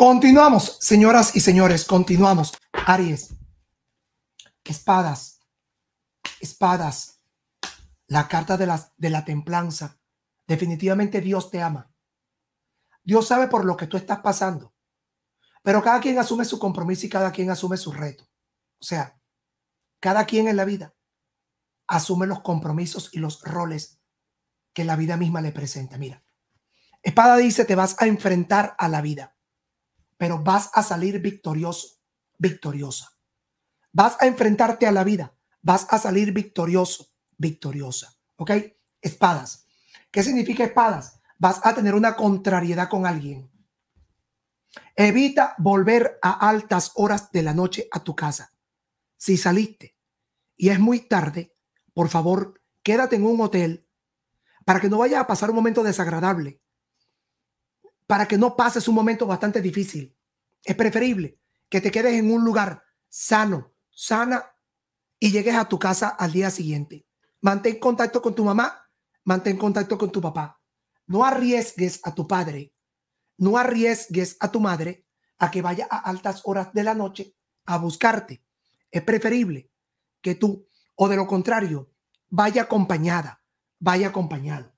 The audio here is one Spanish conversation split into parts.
Continuamos, señoras y señores, continuamos. Aries, espadas, espadas, la carta de la, de la templanza. Definitivamente Dios te ama. Dios sabe por lo que tú estás pasando. Pero cada quien asume su compromiso y cada quien asume su reto. O sea, cada quien en la vida asume los compromisos y los roles que la vida misma le presenta. Mira, espada dice, te vas a enfrentar a la vida pero vas a salir victorioso, victoriosa. Vas a enfrentarte a la vida, vas a salir victorioso, victoriosa. ¿Ok? Espadas. ¿Qué significa espadas? Vas a tener una contrariedad con alguien. Evita volver a altas horas de la noche a tu casa. Si saliste y es muy tarde, por favor, quédate en un hotel para que no vaya a pasar un momento desagradable para que no pases un momento bastante difícil. Es preferible que te quedes en un lugar sano, sana y llegues a tu casa al día siguiente. Mantén contacto con tu mamá, mantén contacto con tu papá. No arriesgues a tu padre, no arriesgues a tu madre a que vaya a altas horas de la noche a buscarte. Es preferible que tú, o de lo contrario, vaya acompañada, vaya acompañado.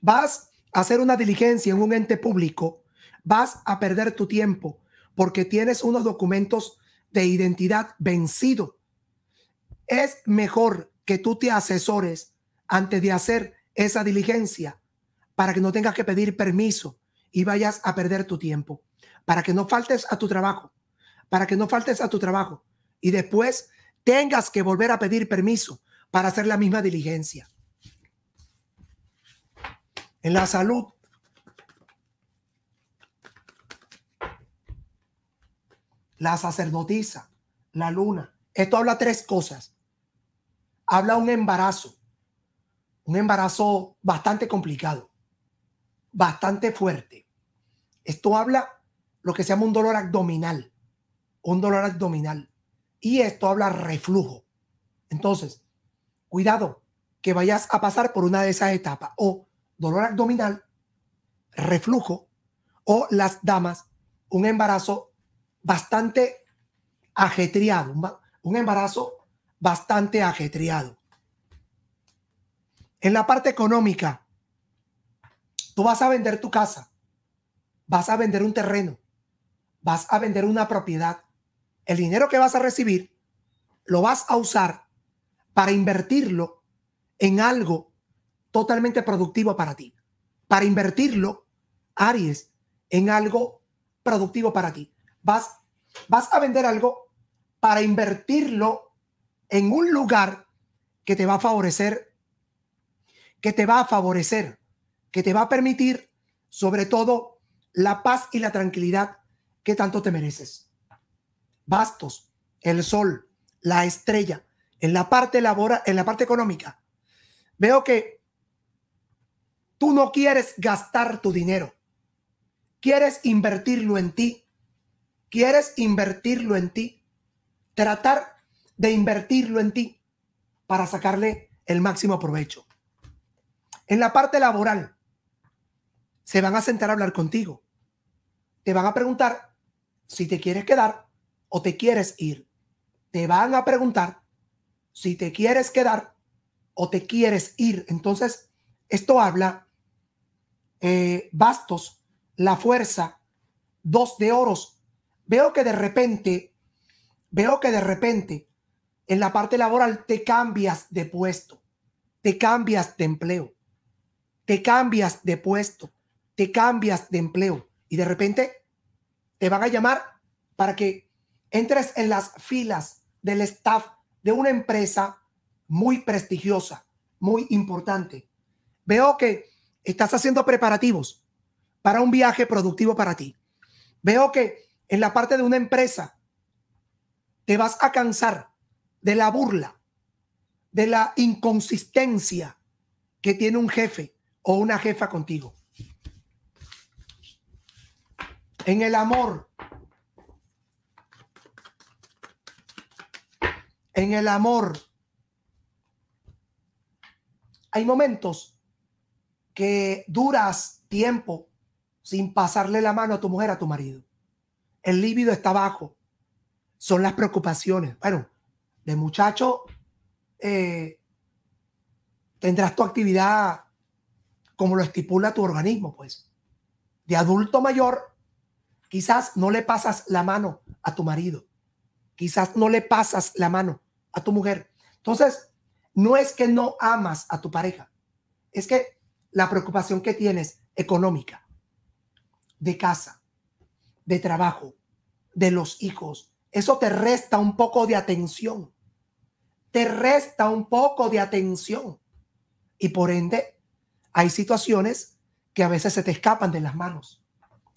Vas hacer una diligencia en un ente público, vas a perder tu tiempo porque tienes unos documentos de identidad vencido. Es mejor que tú te asesores antes de hacer esa diligencia para que no tengas que pedir permiso y vayas a perder tu tiempo, para que no faltes a tu trabajo, para que no faltes a tu trabajo y después tengas que volver a pedir permiso para hacer la misma diligencia en la salud. La sacerdotisa, la luna. Esto habla tres cosas. Habla un embarazo, un embarazo bastante complicado, bastante fuerte. Esto habla lo que se llama un dolor abdominal, un dolor abdominal. Y esto habla reflujo. Entonces, cuidado que vayas a pasar por una de esas etapas o dolor abdominal, reflujo o las damas, un embarazo bastante ajetreado, un embarazo bastante ajetreado. En la parte económica, tú vas a vender tu casa, vas a vender un terreno, vas a vender una propiedad. El dinero que vas a recibir lo vas a usar para invertirlo en algo totalmente productivo para ti, para invertirlo, Aries, en algo productivo para ti. Vas, vas a vender algo para invertirlo en un lugar que te va a favorecer, que te va a favorecer, que te va a permitir, sobre todo, la paz y la tranquilidad que tanto te mereces. Bastos, el sol, la estrella, en la parte laboral. en la parte económica. Veo que Tú no quieres gastar tu dinero. Quieres invertirlo en ti. Quieres invertirlo en ti. Tratar de invertirlo en ti para sacarle el máximo provecho. En la parte laboral, se van a sentar a hablar contigo. Te van a preguntar si te quieres quedar o te quieres ir. Te van a preguntar si te quieres quedar o te quieres ir. Entonces, esto habla eh, bastos, La Fuerza, Dos de Oros. Veo que de repente, veo que de repente en la parte laboral te cambias de puesto, te cambias de empleo, te cambias de puesto, te cambias de empleo y de repente te van a llamar para que entres en las filas del staff de una empresa muy prestigiosa, muy importante. Veo que estás haciendo preparativos para un viaje productivo para ti. Veo que en la parte de una empresa te vas a cansar de la burla, de la inconsistencia que tiene un jefe o una jefa contigo. En el amor. En el amor. Hay momentos que duras tiempo sin pasarle la mano a tu mujer, a tu marido. El líbido está bajo. Son las preocupaciones. Bueno, de muchacho eh, tendrás tu actividad como lo estipula tu organismo, pues. De adulto mayor, quizás no le pasas la mano a tu marido. Quizás no le pasas la mano a tu mujer. Entonces, no es que no amas a tu pareja. Es que la preocupación que tienes económica, de casa, de trabajo, de los hijos, eso te resta un poco de atención. Te resta un poco de atención. Y por ende, hay situaciones que a veces se te escapan de las manos.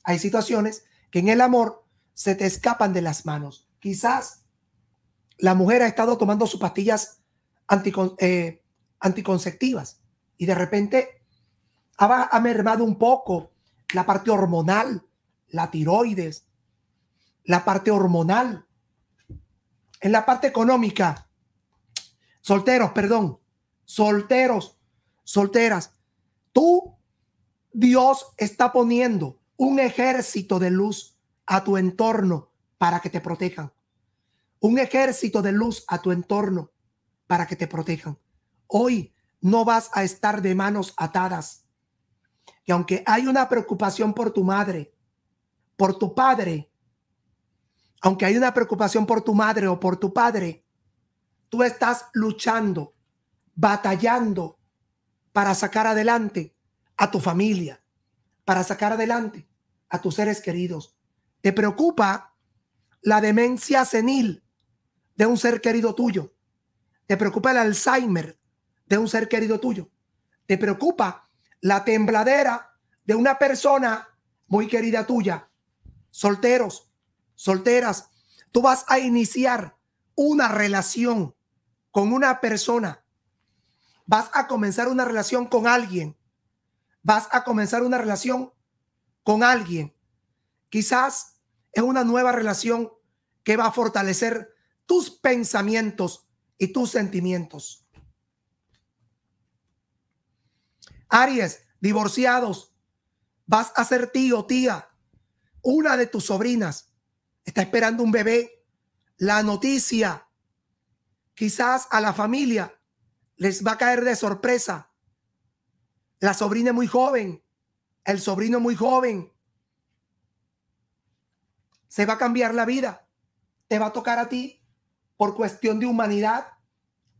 Hay situaciones que en el amor se te escapan de las manos. Quizás la mujer ha estado tomando sus pastillas eh, anticonceptivas y de repente ha, mermado un poco la parte hormonal, la tiroides, la parte hormonal. En la parte económica, solteros, perdón, solteros, solteras, tú, Dios está poniendo un ejército de luz a tu entorno para que te protejan. Un ejército de luz a tu entorno para que te protejan. Hoy no vas a estar de manos atadas que aunque hay una preocupación por tu madre, por tu padre, aunque hay una preocupación por tu madre o por tu padre, tú estás luchando, batallando para sacar adelante a tu familia, para sacar adelante a tus seres queridos. Te preocupa la demencia senil de un ser querido tuyo. Te preocupa el Alzheimer de un ser querido tuyo. Te preocupa la tembladera de una persona muy querida tuya. Solteros, solteras, tú vas a iniciar una relación con una persona. Vas a comenzar una relación con alguien. Vas a comenzar una relación con alguien. Quizás es una nueva relación que va a fortalecer tus pensamientos y tus sentimientos. Aries, divorciados, vas a ser tío, tía. Una de tus sobrinas está esperando un bebé. La noticia, quizás a la familia les va a caer de sorpresa. La sobrina es muy joven, el sobrino muy joven. Se va a cambiar la vida. Te va a tocar a ti, por cuestión de humanidad,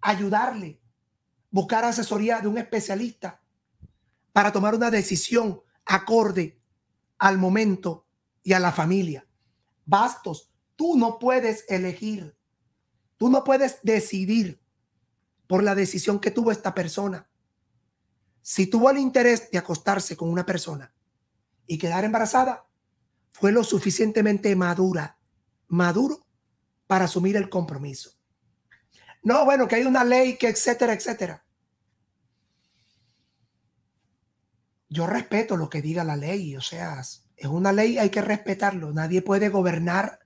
ayudarle, buscar asesoría de un especialista para tomar una decisión acorde al momento y a la familia. Bastos, tú no puedes elegir, tú no puedes decidir por la decisión que tuvo esta persona. Si tuvo el interés de acostarse con una persona y quedar embarazada, fue lo suficientemente madura, maduro para asumir el compromiso. No, bueno, que hay una ley que etcétera, etcétera. yo respeto lo que diga la ley, o sea, es una ley, hay que respetarlo. Nadie puede gobernar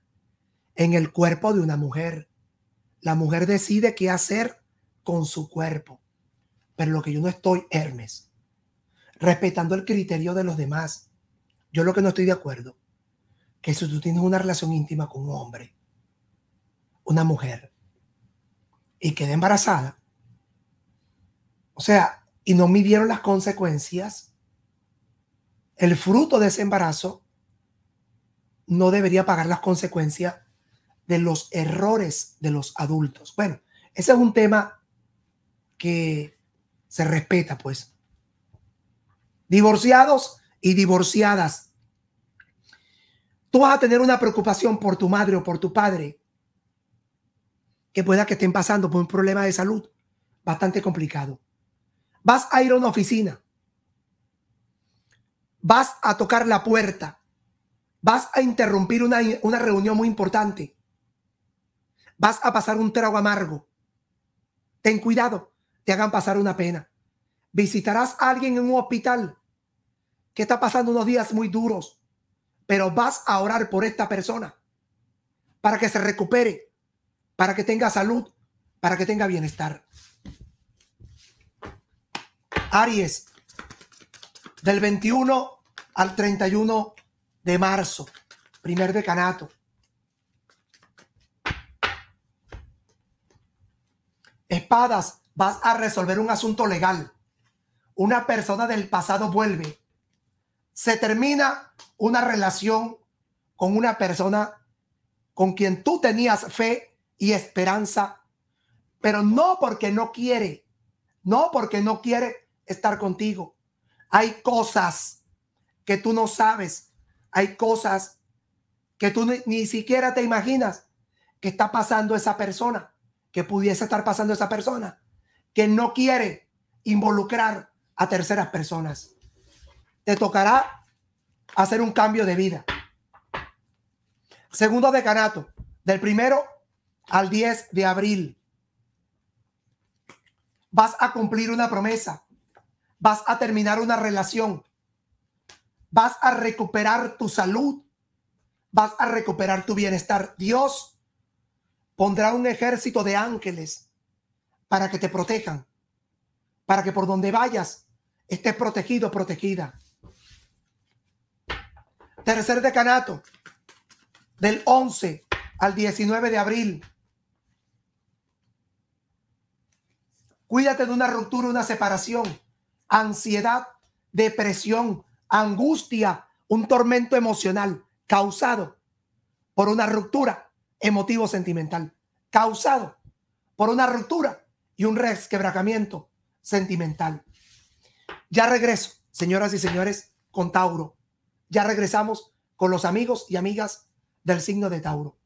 en el cuerpo de una mujer. La mujer decide qué hacer con su cuerpo. Pero lo que yo no estoy, Hermes, respetando el criterio de los demás. Yo lo que no estoy de acuerdo, que si tú tienes una relación íntima con un hombre, una mujer, y queda embarazada, o sea, y no midieron las consecuencias, el fruto de ese embarazo no debería pagar las consecuencias de los errores de los adultos. Bueno, ese es un tema que se respeta, pues. Divorciados y divorciadas. Tú vas a tener una preocupación por tu madre o por tu padre que pueda que estén pasando por un problema de salud bastante complicado. Vas a ir a una oficina vas a tocar la puerta, vas a interrumpir una, reunión muy importante, vas a pasar un trago amargo. Ten cuidado, te hagan pasar una pena. Visitarás a alguien en un hospital que está pasando unos días muy duros, pero vas a orar por esta persona para que se recupere, para que tenga salud, para que tenga bienestar. Aries, del 21 al 31 de marzo, primer decanato. Espadas, vas a resolver un asunto legal. Una persona del pasado vuelve. Se termina una relación con una persona con quien tú tenías fe y esperanza, pero no porque no quiere, no porque no quiere estar contigo, hay cosas que tú no sabes, hay cosas que tú ni, siquiera te imaginas que está pasando esa persona, que pudiese estar pasando esa persona, que no quiere involucrar a terceras personas. Te tocará hacer un cambio de vida. Segundo decanato, del primero al 10 de abril. Vas a cumplir una promesa vas a terminar una relación, vas a recuperar tu salud, vas a recuperar tu bienestar. Dios pondrá un ejército de ángeles para que te protejan, para que por donde vayas estés protegido, protegida. Tercer decanato, del 11 al 19 de abril. Cuídate de una ruptura, una separación ansiedad, depresión, angustia, un tormento emocional causado por una ruptura emotivo-sentimental, causado por una ruptura y un resquebracamiento sentimental. Ya regreso, señoras y señores, con Tauro. Ya regresamos con los amigos y amigas del signo de Tauro.